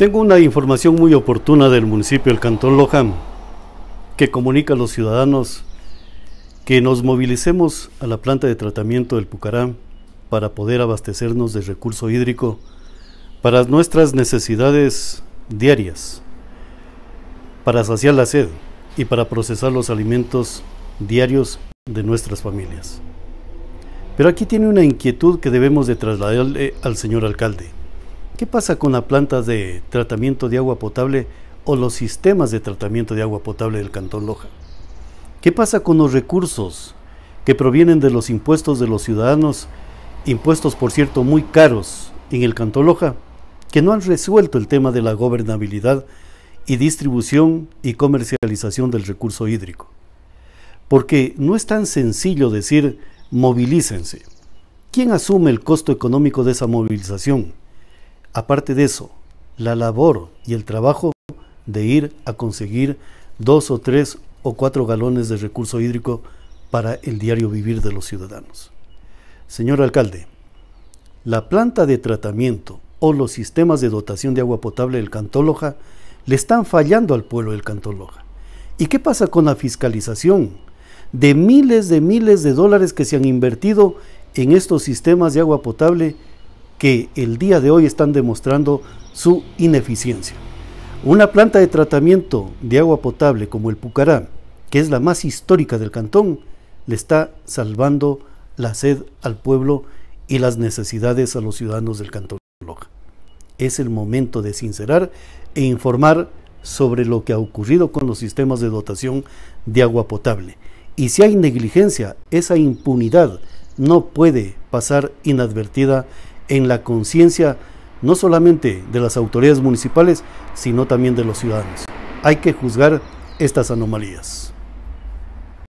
Tengo una información muy oportuna del municipio del Cantón Loja que comunica a los ciudadanos que nos movilicemos a la planta de tratamiento del Pucará para poder abastecernos de recurso hídrico para nuestras necesidades diarias, para saciar la sed y para procesar los alimentos diarios de nuestras familias. Pero aquí tiene una inquietud que debemos de trasladarle al señor alcalde. ¿Qué pasa con la planta de tratamiento de agua potable o los sistemas de tratamiento de agua potable del Cantón Loja? ¿Qué pasa con los recursos que provienen de los impuestos de los ciudadanos, impuestos por cierto muy caros en el Cantón Loja, que no han resuelto el tema de la gobernabilidad y distribución y comercialización del recurso hídrico? Porque no es tan sencillo decir movilícense. ¿Quién asume el costo económico de esa movilización? Aparte de eso, la labor y el trabajo de ir a conseguir dos o tres o cuatro galones de recurso hídrico para el diario vivir de los ciudadanos. Señor alcalde, la planta de tratamiento o los sistemas de dotación de agua potable del Cantoloja le están fallando al pueblo del Cantoloja. ¿Y qué pasa con la fiscalización de miles de miles de dólares que se han invertido en estos sistemas de agua potable que el día de hoy están demostrando su ineficiencia. Una planta de tratamiento de agua potable como el Pucará, que es la más histórica del cantón, le está salvando la sed al pueblo y las necesidades a los ciudadanos del cantón Loja. Es el momento de sincerar e informar sobre lo que ha ocurrido con los sistemas de dotación de agua potable. Y si hay negligencia, esa impunidad no puede pasar inadvertida en la conciencia no solamente de las autoridades municipales, sino también de los ciudadanos. Hay que juzgar estas anomalías.